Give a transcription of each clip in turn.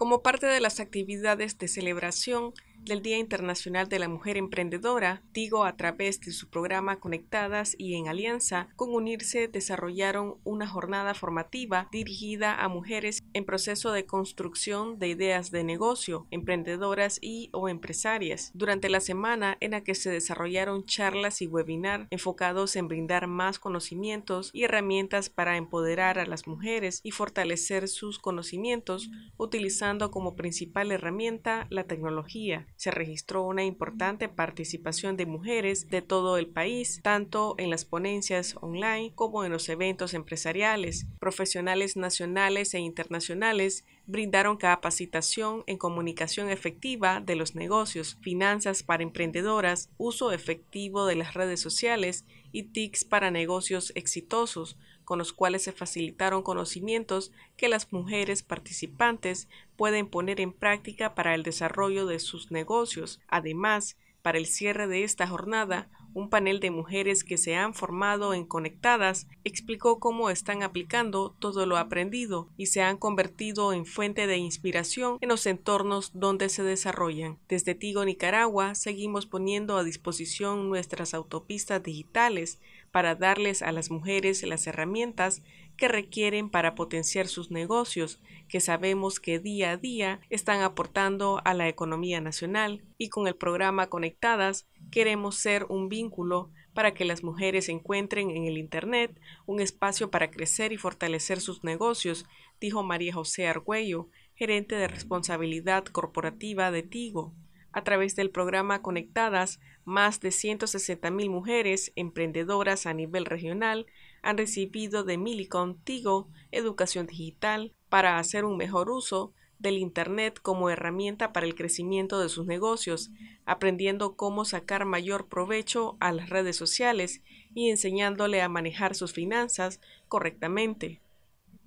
como parte de las actividades de celebración del Día Internacional de la Mujer Emprendedora, digo a través de su programa Conectadas y en alianza con Unirse desarrollaron una jornada formativa dirigida a mujeres en proceso de construcción de ideas de negocio, emprendedoras y o empresarias, durante la semana en la que se desarrollaron charlas y webinar enfocados en brindar más conocimientos y herramientas para empoderar a las mujeres y fortalecer sus conocimientos utilizando como principal herramienta la tecnología se registró una importante participación de mujeres de todo el país, tanto en las ponencias online como en los eventos empresariales, profesionales nacionales e internacionales brindaron capacitación en comunicación efectiva de los negocios, finanzas para emprendedoras, uso efectivo de las redes sociales y TICs para negocios exitosos, con los cuales se facilitaron conocimientos que las mujeres participantes pueden poner en práctica para el desarrollo de sus negocios. Además, para el cierre de esta jornada, un panel de mujeres que se han formado en Conectadas explicó cómo están aplicando todo lo aprendido y se han convertido en fuente de inspiración en los entornos donde se desarrollan. Desde Tigo, Nicaragua, seguimos poniendo a disposición nuestras autopistas digitales para darles a las mujeres las herramientas que requieren para potenciar sus negocios, que sabemos que día a día están aportando a la economía nacional y con el programa Conectadas queremos ser un vínculo para que las mujeres encuentren en el Internet un espacio para crecer y fortalecer sus negocios, dijo María José Argüello, gerente de responsabilidad corporativa de Tigo. A través del programa Conectadas, más de 160 mujeres emprendedoras a nivel regional han recibido de Milicon Tigo educación digital para hacer un mejor uso del Internet como herramienta para el crecimiento de sus negocios, aprendiendo cómo sacar mayor provecho a las redes sociales y enseñándole a manejar sus finanzas correctamente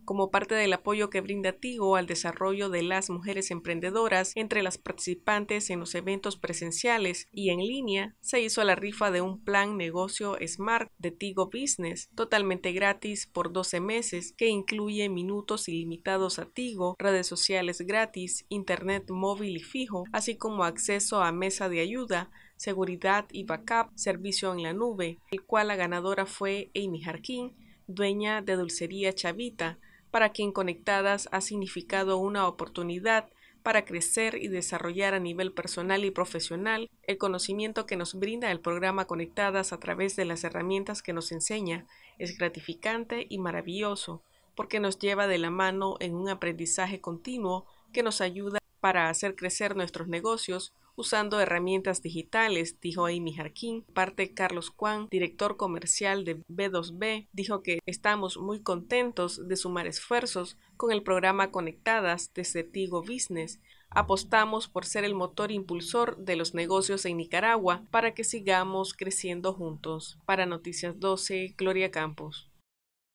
como parte del apoyo que brinda Tigo al desarrollo de las mujeres emprendedoras entre las participantes en los eventos presenciales y en línea, se hizo la rifa de un plan negocio Smart de Tigo Business totalmente gratis por 12 meses que incluye minutos ilimitados a Tigo, redes sociales gratis, internet móvil y fijo, así como acceso a mesa de ayuda, seguridad y backup, servicio en la nube, el cual la ganadora fue Amy Harkin, dueña de Dulcería Chavita, para quien Conectadas ha significado una oportunidad para crecer y desarrollar a nivel personal y profesional el conocimiento que nos brinda el programa Conectadas a través de las herramientas que nos enseña es gratificante y maravilloso porque nos lleva de la mano en un aprendizaje continuo que nos ayuda para hacer crecer nuestros negocios usando herramientas digitales, dijo Amy Harkin. Parte Carlos Juan, director comercial de B2B, dijo que estamos muy contentos de sumar esfuerzos con el programa Conectadas desde Tigo Business. Apostamos por ser el motor impulsor de los negocios en Nicaragua para que sigamos creciendo juntos. Para Noticias 12, Gloria Campos.